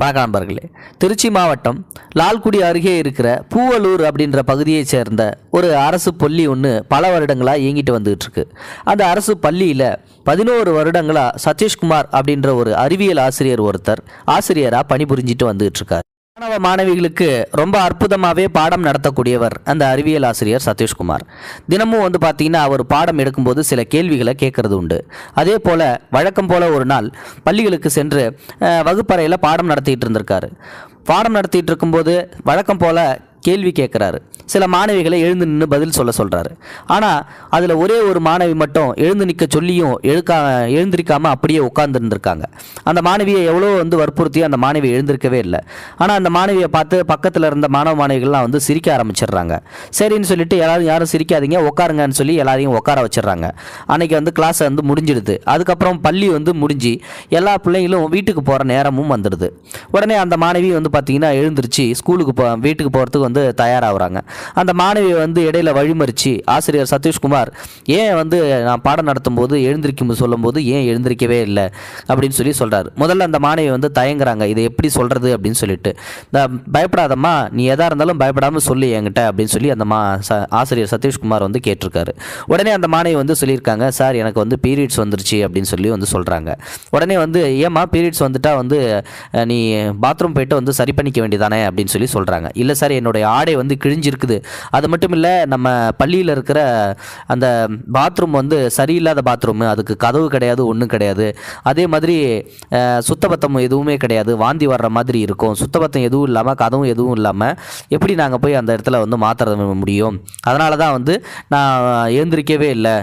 வணக்கம் நண்பர்களே திருச்சி மாவட்டம் லால்குடி அருகே இருக்கிற பூவலூர் அப்படின்ற பகுதியைச் சேர்ந்த ஒரு அரசு பள்ளி ஒன்று பல வருடங்களாக இயங்கிட்டு வந்துகிட்டு இருக்கு அந்த அரசு பள்ளியில் பதினோரு வருடங்களாக சதீஷ்குமார் அப்படின்ற ஒரு அறிவியல் ஆசிரியர் ஒருத்தர் ஆசிரியராக பணிபுரிஞ்சிட்டு வந்துகிட்டு இருக்கார் மாணவ மாணவிகளுக்கு ரொம்ப அற்புதமாகவே பாடம் நடத்தக்கூடியவர் அந்த அறிவியல் ஆசிரியர் சதீஷ்குமார் தினமும் வந்து பார்த்தீங்கன்னா அவர் பாடம் எடுக்கும்போது சில கேள்விகளை கேட்குறது உண்டு அதே போல் வழக்கம் போல் ஒரு நாள் பள்ளிகளுக்கு சென்று வகுப்பறையில் பாடம் நடத்திட்டு இருந்திருக்காரு பாடம் நடத்திட்டு இருக்கும்போது வழக்கம் போல் கேள்வி கேட்குறாரு சில மாணவிகளை எழுந்து நின்று பதில் சொல்ல சொல்கிறாரு ஆனால் அதில் ஒரே ஒரு மாணவி மட்டும் எழுந்து நிற்க சொல்லியும் எழுக்கா எழுந்திருக்காமல் அப்படியே உட்காந்துருந்துருக்காங்க அந்த மாணவியை எவ்வளோ வந்து வற்புறுத்தியும் அந்த மாணவி எழுந்திருக்கவே இல்லை ஆனால் அந்த மாணவியை பார்த்து பக்கத்தில் இருந்த மாணவ மாணவிகள்லாம் வந்து சிரிக்க ஆரம்பிச்சிடுறாங்க சரின்னு சொல்லிட்டு எல்லாரும் யாரும் சிரிக்காதீங்க உட்காருங்கன்னு சொல்லி எல்லாரையும் உட்கார வச்சிடுறாங்க அன்றைக்கி வந்து கிளாஸை வந்து முடிஞ்சிடுது அதுக்கப்புறம் பள்ளி வந்து முடிஞ்சு எல்லா பிள்ளைங்களும் வீட்டுக்கு போகிற நேரமும் வந்துடுது உடனே அந்த மாணவி வந்து பார்த்திங்கன்னா எழுந்திருச்சு ஸ்கூலுக்கு போ வீட்டுக்கு போகிறதுக்கு வந்து வந்து தயாராகிறாங்க அந்த மாணவி வந்து இடையில வழிமறிச்சு ஆசிரியர் சதீஷ்குமார் ஏன் வந்து நான் பாடம் நடத்தும் போது எழுந்திருக்கும் சொல்லும்போது ஏன் எழுந்திருக்கவே இல்லை அப்படின்னு சொல்லி சொல்கிறார் முதல்ல அந்த மாணவி வந்து தயங்குறாங்க இதை எப்படி சொல்கிறது அப்படின்னு சொல்லிட்டு இந்த பயப்படாதம்மா நீ எதாக இருந்தாலும் பயப்படாமல் சொல்லி என்கிட்ட அப்படின்னு சொல்லி அந்த மா ச ஆசிரியர் சதீஷ்குமார் வந்து கேட்டிருக்காரு உடனே அந்த மாணவி வந்து சொல்லியிருக்காங்க சார் எனக்கு வந்து பீரியட்ஸ் வந்துருச்சு அப்படின்னு சொல்லி வந்து சொல்கிறாங்க உடனே வந்து ஏம்மா பீரியட்ஸ் வந்துட்டால் வந்து நீ பாத்ரூம் போயிட்டு வந்து சரி பண்ணிக்க வேண்டியதானே அப்படின்னு சொல்லி சொல்கிறாங்க இல்லை சார் என்னுடைய அவருடைய ஆடை வந்து கிழிஞ்சிருக்குது அது மட்டும் இல்லை நம்ம பள்ளியில் இருக்கிற அந்த பாத்ரூம் வந்து சரியில்லாத பாத்ரூம் அதுக்கு கதவு கிடையாது ஒன்றும் கிடையாது அதே மாதிரி சுத்தபத்தம் எதுவுமே கிடையாது வாந்தி வர்ற மாதிரி இருக்கும் சுத்தபத்தம் எதுவும் இல்லாமல் கதவும் எதுவும் இல்லாமல் எப்படி நாங்கள் போய் அந்த இடத்துல வந்து மாற்ற முடியும் அதனால தான் வந்து நான் எழுந்திரிக்கவே இல்லை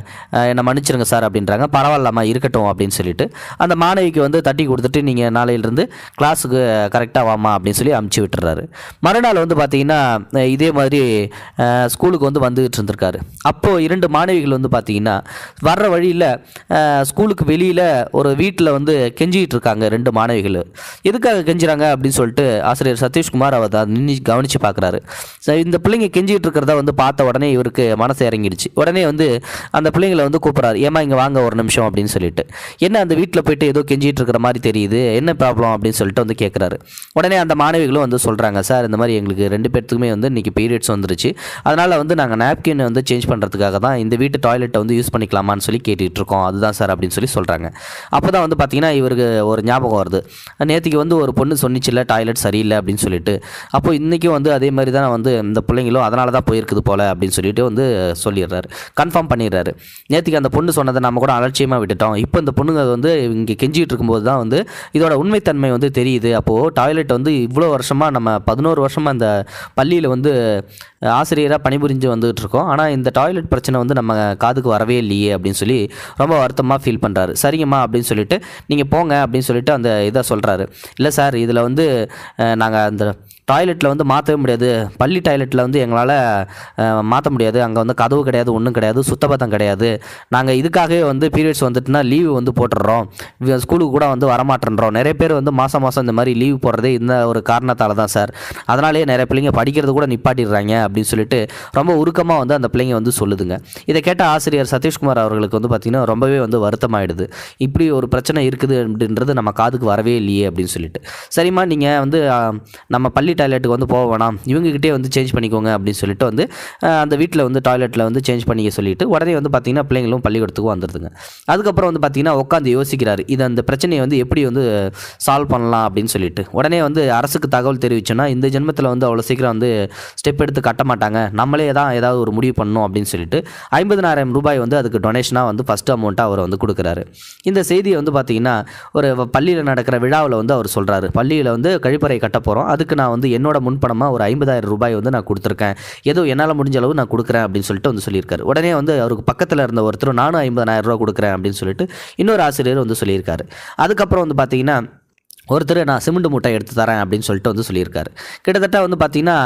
என்னை மன்னிச்சிருங்க சார் அப்படின்றாங்க பரவாயில்லாமா இருக்கட்டும் அப்படின்னு சொல்லிட்டு அந்த மாணவிக்கு வந்து தட்டி கொடுத்துட்டு நீங்கள் நாளையிலிருந்து கிளாஸுக்கு கரெக்டாக வாமா அப்படின்னு சொல்லி அமுச்சு விட்டுறாரு மறுநாள் வந்து பார்த்தீங்கன்னா இதே மாதிரி ஸ்கூலுக்கு வந்து வந்துக்கிட்டு இருந்திருக்காரு அப்போது இரண்டு மாணவிகள் வந்து பார்த்திங்கன்னா வர்ற வழியில் ஸ்கூலுக்கு வெளியில் ஒரு வீட்டில் வந்து கெஞ்சிக்கிட்டு இருக்காங்க ரெண்டு மாணவிகள் எதுக்காக கெஞ்சுறாங்க அப்படின்னு சொல்லிட்டு ஆசிரியர் சதீஷ்குமார் அவர் தான் நின்று கவனித்து பார்க்குறாரு இந்த பிள்ளைங்க கெஞ்சிக்கிட்டு இருக்கிறத வந்து பார்த்த உடனே இவருக்கு மனசு இறங்கிடுச்சு உடனே வந்து அந்த பிள்ளைங்களை வந்து கூப்பிட்றாரு ஏமா இங்கே வாங்க ஒரு நிமிஷம் அப்படின்னு சொல்லிட்டு என்ன அந்த வீட்டில் போயிட்டு ஏதோ கெஞ்சிகிட்டு இருக்கிற மாதிரி தெரியுது என்ன ப்ராப்ளம் அப்படின்னு சொல்லிட்டு வந்து கேட்குறாரு உடனே அந்த மாணவிகளும் வந்து சொல்கிறாங்க சார் இந்த மாதிரி எங்களுக்கு ரெண்டு பேர்த்துக்கு எல்லாத்துக்குமே வந்து இன்றைக்கி பீரியட்ஸ் வந்துருச்சு அதனால் வந்து நாங்கள் நாப்கின் வந்து சேஞ்ச் பண்ணுறதுக்காக தான் இந்த வீட்டு டாய்லெட்டை வந்து யூஸ் பண்ணிக்கலாமான்னு சொல்லி கேட்டுகிட்டு இருக்கோம் அதுதான் சார் அப்படின்னு சொல்லி சொல்கிறாங்க அப்போ தான் வந்து பார்த்திங்கன்னா இவருக்கு ஒரு ஞாபகம் வருது நேற்றுக்கு வந்து ஒரு பொண்ணு சொன்னிச்சில்ல டாய்லெட் சரியில்லை அப்படின்னு சொல்லிட்டு அப்போ இன்றைக்கும் வந்து அதே மாதிரி தான் வந்து இந்த பிள்ளைங்களும் அதனால தான் போயிருக்குது போல் அப்படின்னு சொல்லிட்டு வந்து சொல்லிடுறாரு கன்ஃபார்ம் பண்ணிடுறாரு நேற்றுக்கு அந்த பொண்ணு சொன்னதை நம்ம கூட அலட்சியமாக விட்டுட்டோம் இப்போ இந்த பொண்ணுங்க வந்து இங்கே கெஞ்சிகிட்டு இருக்கும்போது தான் வந்து இதோட உண்மைத்தன்மை வந்து தெரியுது அப்போது டாய்லெட் வந்து இவ்வளோ வருஷமாக நம்ம பதினோரு வருஷமாக அந்த பள்ளி பள்ளியில் வந்து ஆசிரியராக பணிபுரிஞ்சு வந்துகிட்டு இருக்கோம் ஆனால் இந்த டாய்லெட் பிரச்சனை வந்து நம்ம காதுக்கு வரவே இல்லையே அப்படின்னு சொல்லி ரொம்ப வருத்தமாக ஃபீல் பண்ணுறாரு சரிங்கம்மா அப்படின்னு சொல்லிட்டு நீங்கள் போங்க அப்படின்னு சொல்லிட்டு அந்த இதை சொல்கிறாரு இல்லை சார் இதில் வந்து நாங்கள் அந்த டாய்லெட்டில் வந்து மாற்றவே முடியாது பள்ளி டாய்லெட்டில் வந்து எங்களால் மாற்ற முடியாது அங்கே வந்து கதவு கிடையாது ஒன்றும் கிடையாது சுத்தபத்தம் கிடையாது நாங்கள் இதுக்காகவே வந்து பீரியட்ஸ் வந்துட்டுனா லீவு வந்து போட்டுடுறோம் ஸ்கூலுக்கு கூட வந்து வரமாட்டேன்றோம் நிறைய பேர் வந்து மாதம் மாதம் இந்த மாதிரி லீவ் போடுறதே இந்த ஒரு காரணத்தால் தான் சார் அதனாலேயே நிறைய பிள்ளைங்க படிக்கிறது கூட நிப்பாட்டிடுறாங்க அப்படின்னு சொல்லிட்டு ரொம்ப உருக்கமாக வந்து அந்த பிள்ளைங்க வந்து சொல்லுதுங்க இதை கேட்ட ஆசிரியர் சதீஷ்குமார் அவர்களுக்கு வந்து பார்த்திங்கன்னா ரொம்பவே வந்து வருத்தமாயிடுது இப்படி ஒரு பிரச்சனை இருக்குது அப்படின்றது நம்ம காதுக்கு வரவே இல்லையே அப்படின்னு சொல்லிட்டு சரிம்மா நீங்கள் வந்து நம்ம பள்ளி டாய்லெட்டுக்கு வந்து போக வேணாம் இவங்ககிட்டே வந்து சேஞ்ச் பண்ணிக்கோங்க அப்படின்னு சொல்லிட்டு வந்து அந்த வீட்டில் வந்து டாய்லெட்டில் வந்து சேஞ்ச் பண்ணிக்க சொல்லிட்டு உடனே வந்து பார்த்திங்கன்னா பிள்ளைங்களும் பள்ளிக்கூடத்துக்கு வந்துடுதுங்க அதுக்கப்புறம் வந்து பார்த்திங்கன்னா உட்காந்து யோசிக்கிறார் இது அந்த பிரச்சனையை வந்து எப்படி வந்து சால்வ் பண்ணலாம் அப்படின்னு சொல்லிட்டு உடனே வந்து அரசுக்கு தகவல் தெரிவிச்சோன்னா இந்த ஜென்மத்தில் வந்து அவ்வளோ சீக்கிரம் வந்து ஸ்டெப் எடுத்து கட்ட மாட்டாங்க நம்மளே தான் ஏதாவது ஒரு முடிவு பண்ணணும் அப்படின்னு சொல்லிட்டு ஐம்பதினாயிரம் ரூபாய் வந்து அதுக்கு டொனேஷனாக வந்து ஃபஸ்ட் அமௌண்ட்டாக அவர் வந்து கொடுக்குறாரு இந்த செய்தியை வந்து பார்த்திங்கன்னா ஒரு பள்ளியில் நடக்கிற விழாவில் வந்து அவர் சொல்கிறாரு பள்ளியில் வந்து கழிப்பறை கட்ட போகிறோம் அதுக்கு நான் வந்து என்னோட முன்பணமாக ஒரு ஐம்பதாயிரம் ரூபாய் வந்து நான் கொடுத்துருக்கேன் ஏதோ என்னால் முடிஞ்ச அளவு நான் கொடுக்குறேன் அப்படின்னு சொல்லிட்டு வந்து சொல்லியிருக்காரு உடனே வந்து அவருக்கு பக்கத்தில் இருந்த ஒருத்தர் நானும் ஐம்பதாயிரம் ரூபா கொடுக்குறேன் அப்படின்னு சொல்லிட்டு இன்னொரு ஆசிரியர் வந்து சொல்லியிருக்காரு அதுக்கப்புறம் வந்து பார்த்தீங்கன்னா ஒருத்தர் நான் சிமெண்ட் மூட்டை எடுத்து தரேன் அப்படின்னு சொல்லிட்டு வந்து சொல்லியிருக்காரு கிட்டத்தட்ட வந்து பார்த்திங்கன்னா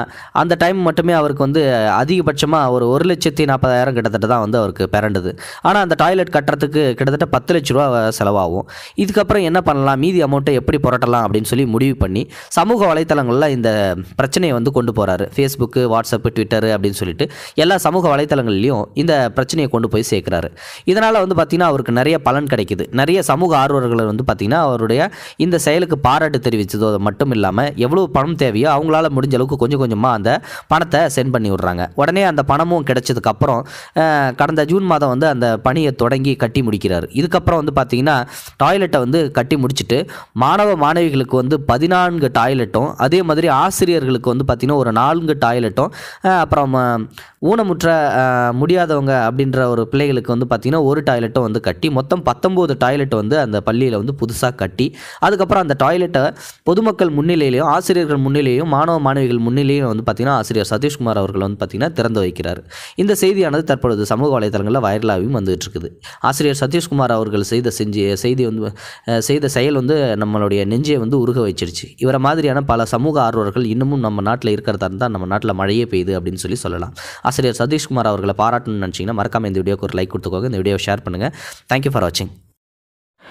அந்த டைம் மட்டுமே அவருக்கு வந்து அதிகபட்சமாக ஒரு ஒரு லட்சத்தி நாற்பதாயிரம் கிட்டத்தட்ட தான் வந்து அவருக்கு பிறண்டது ஆனால் அந்த டாய்லெட் கட்டுறதுக்கு கிட்டத்தட்ட பத்து லட்ச ரூபா செலவாகும் இதுக்கப்புறம் என்ன பண்ணலாம் மீதி அமௌண்ட்டை எப்படி புரட்டலாம் அப்படின்னு சொல்லி முடிவு பண்ணி சமூக வலைத்தளங்களில் இந்த பிரச்சனையை வந்து கொண்டு போகிறாரு ஃபேஸ்புக்கு வாட்ஸ்அப்பு ட்விட்டரு அப்படின்னு சொல்லிட்டு எல்லா சமூக வலைத்தளங்கள்லையும் இந்த பிரச்சனையை கொண்டு போய் சேர்க்குறாரு இதனால் வந்து பார்த்திங்கன்னா அவருக்கு நிறைய பலன் கிடைக்குது நிறைய சமூக ஆர்வலர்கள் வந்து பார்த்திங்கன்னா அவருடைய இந்த செயலுக்கு பேருக்கு பாராட்டு தெரிவித்ததோ அது மட்டும் இல்லாமல் எவ்வளோ பணம் தேவையோ அவங்களால முடிஞ்ச அளவுக்கு கொஞ்சம் கொஞ்சமாக அந்த பணத்தை சென்ட் பண்ணி விட்றாங்க உடனே அந்த பணமும் கிடைச்சதுக்கப்புறம் கடந்த ஜூன் மாதம் வந்து அந்த பணியை தொடங்கி கட்டி முடிக்கிறார் இதுக்கப்புறம் வந்து பார்த்திங்கன்னா டாய்லெட்டை வந்து கட்டி முடிச்சுட்டு மாணவ மாணவிகளுக்கு வந்து பதினான்கு டாய்லெட்டும் அதே மாதிரி ஆசிரியர்களுக்கு வந்து பார்த்திங்கன்னா ஒரு நான்கு டாய்லெட்டும் அப்புறம் ஊனமுற்ற முடியாதவங்க அப்படின்ற ஒரு பிள்ளைகளுக்கு வந்து பார்த்திங்கன்னா ஒரு டாய்லெட்டும் வந்து கட்டி மொத்தம் பத்தொம்போது டாய்லெட் வந்து அந்த பள்ளியில் வந்து புதுசாக கட்டி அதுக்கப்புறம் அந்த டாய்லெட்டை பொதுமக்கள் முன்னிலையிலையும் ஆசிரியர்கள் முன்னிலையும் மாணவ மாணவிகள் முன்னிலையும் வந்து பார்த்திங்கன்னா ஆசிரியர் சதீஷ்குமார் அவர்கள் வந்து பார்த்திங்கன்னா திறந்து வைக்கிறார் இந்த செய்தியானது தற்பொழுது சமூக வலைதளங்களில் வைரலாகவும் வந்துகிட்டு இருக்குது ஆசிரியர் சதீஷ்குமார் அவர்கள் செய்த செஞ்சு செய்தி வந்து செய்த செயல் வந்து நம்மளுடைய நெஞ்சை வந்து உருக வச்சிருச்சு இவரை மாதிரியான பல சமூக ஆர்வலர்கள் இன்னமும் நம்ம நாட்டில் இருக்கிறதா இருந்தால் நம்ம நாட்டில் மழையே பெய்யுது அப்படின்னு சொல்லி சொல்லலாம் ஆசிரியர் சதீஷ்குமார் அவர்களை பாராட்டணும்னு நினச்சிங்கன்னா மறக்காமல் இந்த வீடியோக்கு ஒரு லைக் கொடுத்துக்கோங்க இந்த வீடியோவை ஷேர் பண்ணுங்கள் தேங்க்யூ ஃபார் வாட்சிங்